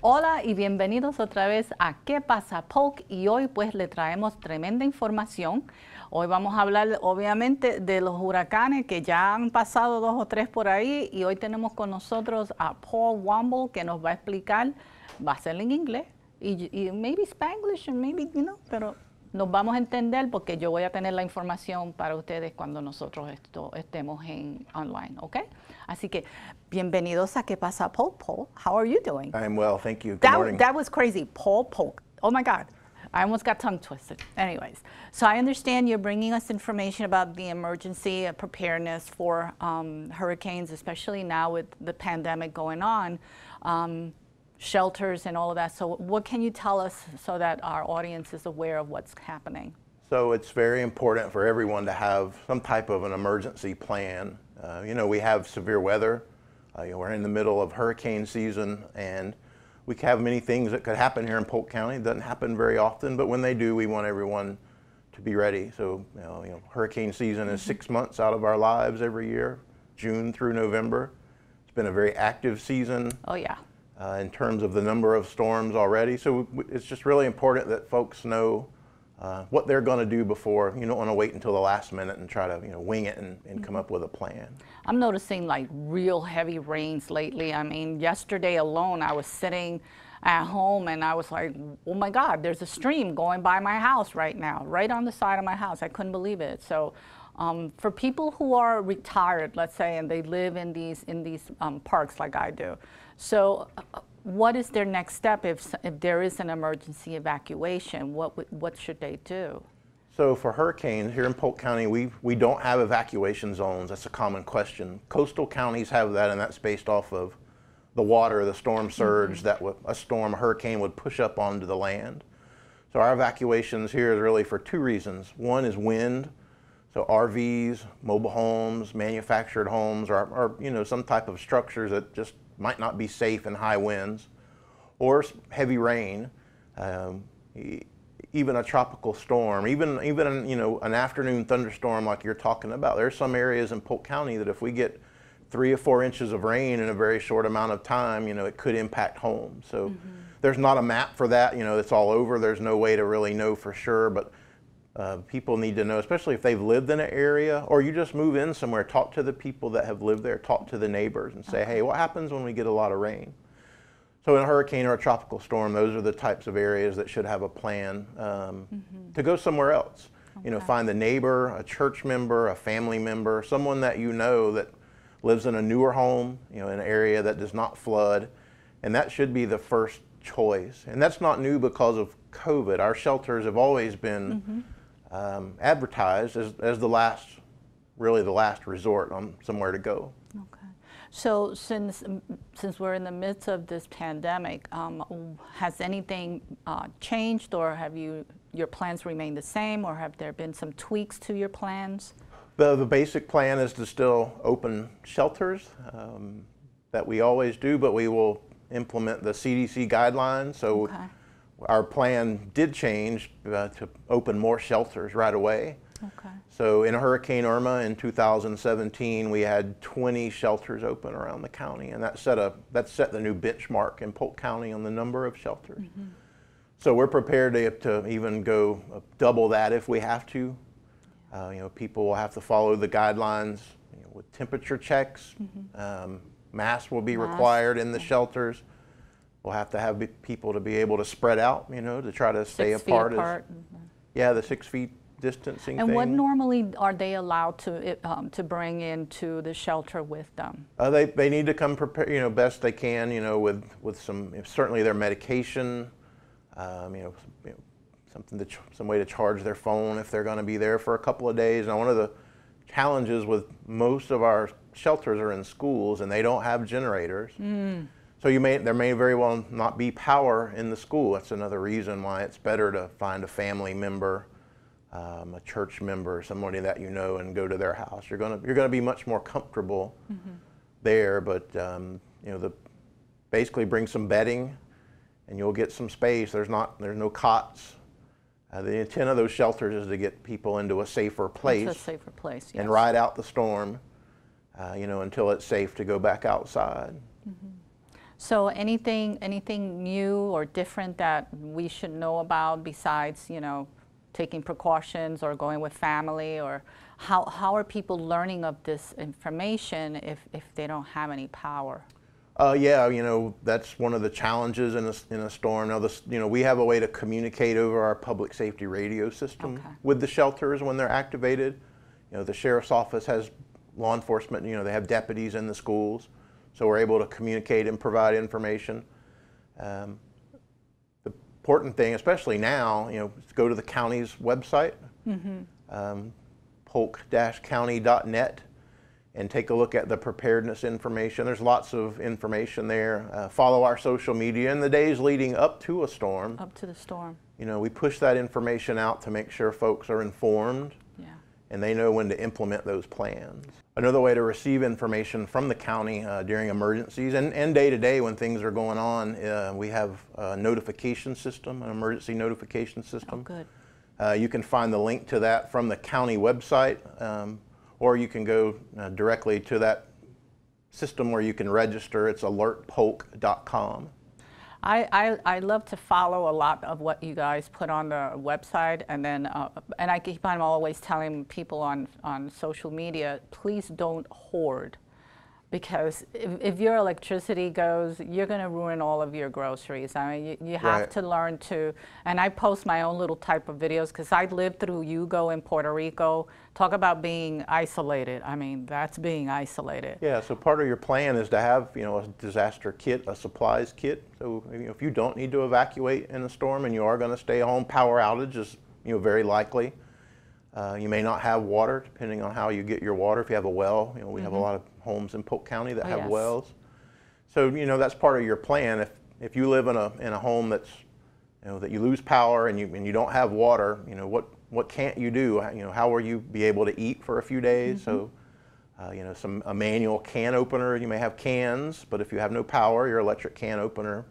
Hola y bienvenidos otra vez a ¿Qué pasa Polk? Y hoy pues le traemos tremenda información. Hoy vamos a hablar obviamente de los huracanes que ya han pasado dos o tres por ahí y hoy tenemos con nosotros a Paul Womble que nos va a explicar, va a ser en inglés y, maybe Spanglish and maybe, you know, pero nos vamos a entender porque yo voy a tener la información para ustedes cuando nosotros esto, estemos en online, ¿ok? Así que bienvenidos a qué pasa Popo. How are you doing? I'm well, thank you. Good that, morning. That was crazy. Paul Popo. Oh my God. I almost got tongue twisted. Anyways, so I understand you're bringing us information about the emergency preparedness for um, hurricanes, especially now with the pandemic going on. Um, shelters and all of that. So what can you tell us so that our audience is aware of what's happening? So it's very important for everyone to have some type of an emergency plan. Uh, you know, we have severe weather. Uh, we're in the middle of hurricane season, and we have many things that could happen here in Polk County. It doesn't happen very often, but when they do, we want everyone to be ready. So, you know, you know hurricane season is six mm-hmm. months out of our lives every year, June through November. It's been a very active season. Oh, yeah uh, in terms of the number of storms already. So it's just really important that folks know uh, what they're going to do before. You don't want to wait until the last minute and try to you know wing it and, and come up with a plan. I'm noticing like real heavy rains lately. I mean, yesterday alone, I was sitting at home and I was like, oh my God, there's a stream going by my house right now, right on the side of my house. I couldn't believe it. So um, for people who are retired, let's say, and they live in these in these um, parks like I do, so uh, what is their next step if if there is an emergency evacuation? What what should they do? So for hurricanes here in Polk County, we we don't have evacuation zones. That's a common question. Coastal counties have that, and that's based off of the water, the storm mm-hmm. surge that a storm, a hurricane would push up onto the land. So our evacuations here is really for two reasons. One is wind so RVs, mobile homes, manufactured homes, or, or, you know some type of structures that just might not be safe in high winds, or heavy rain, um, even a tropical storm, even even you know an afternoon thunderstorm like you're talking about. There are some areas in Polk County that if we get three or four inches of rain in a very short amount of time, you know, it could impact homes. So mm -hmm. there's not a map for that. You know, it's all over. There's no way to really know for sure. But uh, people need to know, especially if they've lived in an area or you just move in somewhere, talk to the people that have lived there, talk to the neighbors and say, okay. hey, what happens when we get a lot of rain? So in a hurricane or a tropical storm, those are the types of areas that should have a plan um, mm -hmm. to go somewhere else. Okay. You know, find the neighbor, a church member, a family member, someone that you know that lives in a newer home, you know, an area that does not flood. And that should be the first choice. And that's not new because of COVID. Our shelters have always been mm -hmm um, advertised as, as the last, really the last resort on somewhere to go. Okay. So since, um, since we're in the midst of this pandemic, um, has anything uh, changed or have you, your plans remained the same or have there been some tweaks to your plans? The, the basic plan is to still open shelters um, that we always do, but we will implement the CDC guidelines. So okay our plan did change uh, to open more shelters right away. Okay. So in Hurricane Irma in 2017, we had 20 shelters open around the county, and that set a that set the new benchmark in Polk County on the number of shelters. Mm -hmm. So we're prepared to, to even go uh, double that if we have to. Uh, you know, people will have to follow the guidelines you know, with temperature checks. Mm -hmm. um, masks will be masks. required in the shelters. We'll have to have people to be able to spread out, you know, to try to stay six apart. Feet apart. As, uh, Yeah, the six feet distancing. And thing. what normally are they allowed to um, to bring into the shelter with them? Uh, they they need to come prepared, you know, best they can, you know, with with some certainly their medication, um, you know, you know something to some way to charge their phone if they're going to be there for a couple of days. Now, one of the challenges with most of our shelters are in schools and they don't have generators. Mm. So you may, there may very well not be power in the school. That's another reason why it's better to find a family member, um, a church member, somebody that you know, and go to their house. You're gonna you're gonna be much more comfortable mm-hmm. there. But um, you know, the basically bring some bedding, and you'll get some space. There's not there's no cots. Uh, the intent of those shelters is to get people into a safer place. a safer place. Yes. And ride out the storm, uh, you know, until it's safe to go back outside. Mm-hmm. So anything, anything new or different that we should know about besides, you know, taking precautions or going with family or how, how are people learning of this information if, if they don't have any power? Uh, yeah, you know, that's one of the challenges in a, in a storm. Now, this, you know, we have a way to communicate over our public safety radio system okay. with the shelters when they're activated. You know, the sheriff's office has law enforcement, you know, they have deputies in the schools. So we're able to communicate and provide information. Um, the important thing, especially now, you know, go to the county's website, mm -hmm. um, polk-county.net, and take a look at the preparedness information. There's lots of information there. Uh, follow our social media in the days leading up to a storm. Up to the storm. You know, we push that information out to make sure folks are informed and they know when to implement those plans another way to receive information from the county uh, during emergencies and, and day to day when things are going on. Uh, we have a notification system, an emergency notification system. Oh, good. Uh, you can find the link to that from the county website, um, or you can go uh, directly to that system where you can register. It's alertpolk.com. I, I, I, love to follow a lot of what you guys put on the website, and then uh, and I keep on always telling people on on social media, please don't hoard because if, if, your electricity goes, you're going to ruin all of your groceries. I mean, you, you have right. to learn to, and I post my own little type of videos because I lived through Hugo in Puerto Rico. Talk about being isolated. I mean, that's being isolated. Yeah, so part of your plan is to have, you know, a disaster kit, a supplies kit. So if you don't need to evacuate in a storm and you are going to stay home, power outage is, you know, very likely. Uh, you may not have water, depending on how you get your water. If you have a well, you know, we mm -hmm. have a mm-hmm. lot of homes in Polk County that oh, have yes. wells. So, you know, that's part of your plan. If, if you live in a, in a home that's, you know, that you lose power and you, and you don't have water, you know, what, what can't you do? You know, how will you be able to eat for a few days? Mm -hmm. So, mm-hmm. uh, you know, some, a manual can opener, you may have cans, but if you have no power, your electric can opener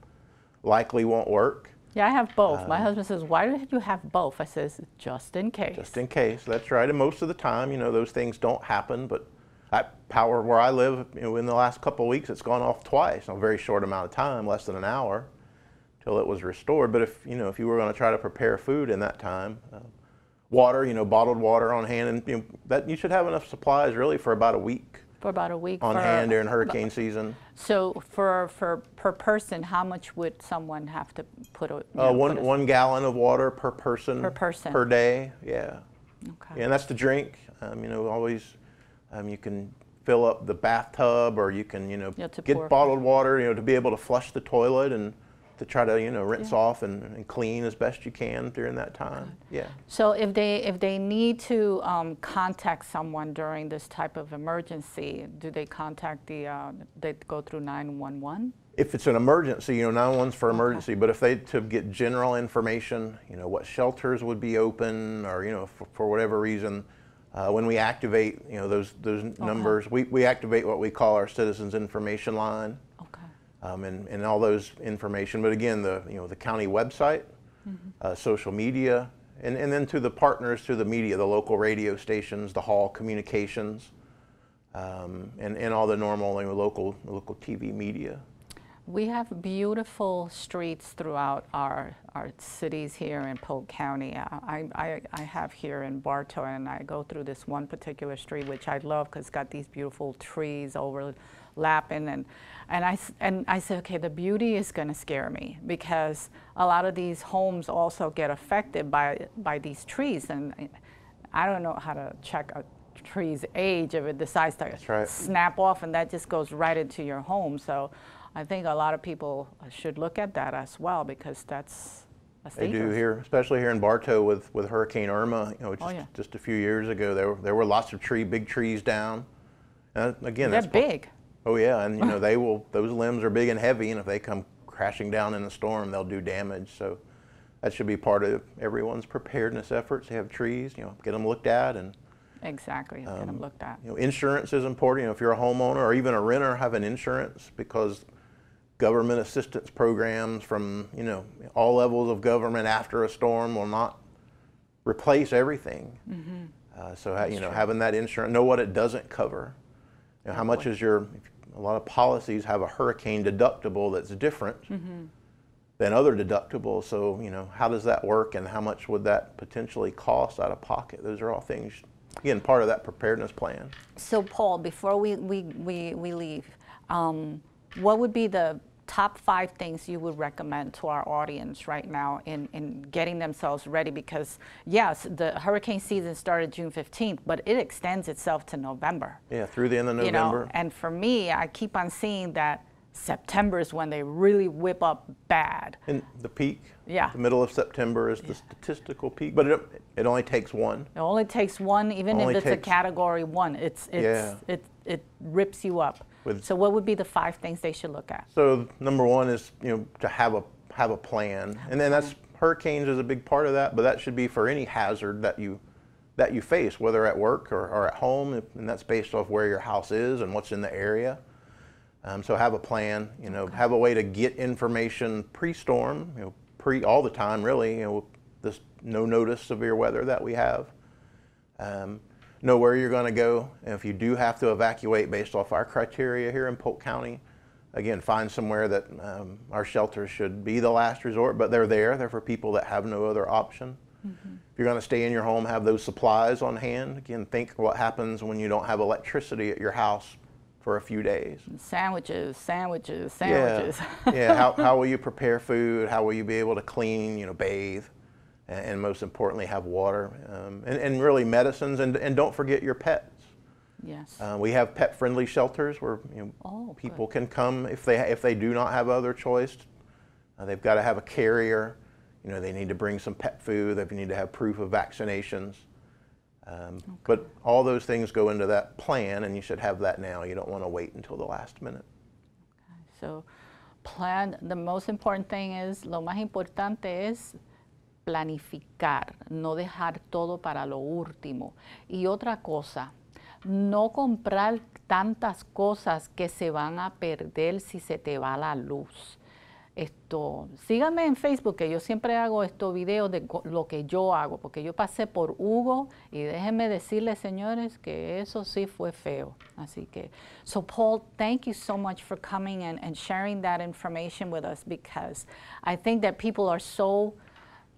likely won't work. Yeah, I have both. Um, My uh, husband says, "Why do you have both?" I says, "Just in case." Just in case. That's right. And most of the time, you know, those things don't happen. But I, power where I live, you know, in the last couple of weeks, it's gone off twice in a very short amount of time, less than an hour, till it was restored. But if you know, if you were going to try to prepare food in that time, uh, water, you know, bottled water on hand, and you know, that you should have enough supplies really for about a week for about a week on hand during hurricane season? So for for per person, how much would someone have to put? A, uh, know, one put a, one gallon of water per person. Per person. Per day, yeah. Okay. Yeah, and that's the drink. Um, you know, always um, you can fill up the bathtub, or you can you know get bottled water. You know, to be able to flush the toilet and to try to you know rinse yeah. off and, and, clean as best you can during that time. Yeah. So if they if they need to um, contact someone during this type of emergency, do they contact the uh, they go through nine one one? If it's an emergency, you know, 911's for emergency, okay. but if they to get general information, you know, what shelters would be open or, you know, for, for whatever reason, uh, when we activate, you know, those, those okay. numbers, we, we activate what we call our citizens information line um, and, and all those information. But again, the, you know, the county website, mm -hmm. uh, social media, and, and then to the partners, to the media, the local radio stations, the hall communications, um, and, and all the normal you know, local, local TV media. We have beautiful streets throughout our, our cities here in Polk County. I, I, I have here in Bartow, and I go through this one particular street, which I love because it's got these beautiful trees over Lapping and and I, and I said, okay, the beauty is going to scare me because a lot of these homes also get affected by, by these trees. And I don't know how to check a tree's age if it decides to right. snap off and that just goes right into your home. So I think a lot of people should look at that as well because that's they do here, especially here in Bartow with, with Hurricane Irma. You know, oh, just, oh, yeah. just a few years ago, there were, there were lots of tree, big trees down. and again, they're that's big. Oh yeah, and you know they will. Those limbs are big and heavy, and if they come crashing down in a storm, they'll do damage. So that should be part of everyone's preparedness efforts. They have trees, you know, get them looked at and. Exactly, um, get them um, looked at. You know, insurance is important. You know, if you're a homeowner or even a renter, have an insurance because government assistance programs from you know all levels of government after a storm will not replace everything. Mm-hmm. Uh, so That's you know, true. having that insurance, know what it doesn't cover. You know, how much is your a lot of policies have a hurricane deductible that's different mm -hmm. than other deductibles. So, you know, how does that work and how much would that potentially cost out of pocket? Those are all things, again, part of that preparedness plan. So, Paul, before we, we, we, we leave, um, what would be the top five things you would recommend to our audience right now in, in getting themselves ready? Because yes, the hurricane season started June 15th, but it extends itself to November. Yeah, through the end of November. You know, and for me, I keep on seeing that September is when they really whip up bad. And the peak? Yeah. The middle of September is the yeah. statistical peak, but it, it only takes one. It only takes one, even only if it's takes, a category one. It's, it's, yeah. it, it rips you up. With so what would be the five things they should look at? So number one is you know to have a have a plan, and then that's hurricanes is a big part of that, but that should be for any hazard that you that you face, whether at work or, or at home, and that's based off where your house is and what's in the area. Um, so have a plan, you know, okay. have a way to get information pre-storm, you know, pre all the time really, you know, this no notice severe weather that we have. Um, know where you're going to go. And if you do have to evacuate based off our criteria here in Polk County, again, find somewhere that um, our shelters should be the last resort, but they're there. They're for people that have no other option. Mm-hmm. If you're going to stay in your home, have those supplies on hand. Again, think what happens when you don't have electricity at your house for a few days. Sandwiches, sandwiches, sandwiches. Yeah. yeah. How, how will you prepare food? How will you be able to clean, you know, bathe? and most importantly, have water um, and, and, really medicines. And, and don't forget your pets. Yes. Uh, we have pet friendly shelters where you know, oh, people good. can come if they, if they do not have other choice. Uh, they've got to have a carrier. You know, they need to bring some pet food. They need to have proof of vaccinations. Um, okay. But all those things go into that plan, and you should have that now. You don't want to wait until the last minute. Okay. So, plan. The most important thing is, lo más importante es planificar, no dejar todo para lo último. Y otra cosa, no comprar tantas cosas que se van a perder si se te va la luz. Esto, síganme en Facebook, que yo siempre hago estos videos de lo que yo hago, porque yo pasé por Hugo y déjenme decirles, señores, que eso sí fue feo. Así que, so Paul, thank you so much for coming and, and sharing that information with us because I think that people are so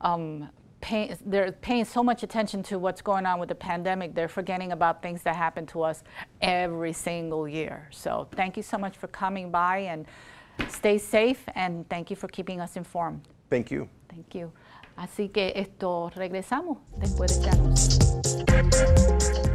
um, paying they're paying so much attention to what's going on with the pandemic they're forgetting about things that happen to us every single year so thank you so much for coming by and stay safe and thank you for keeping us informed thank you thank you así que esto regresamos después de Carlos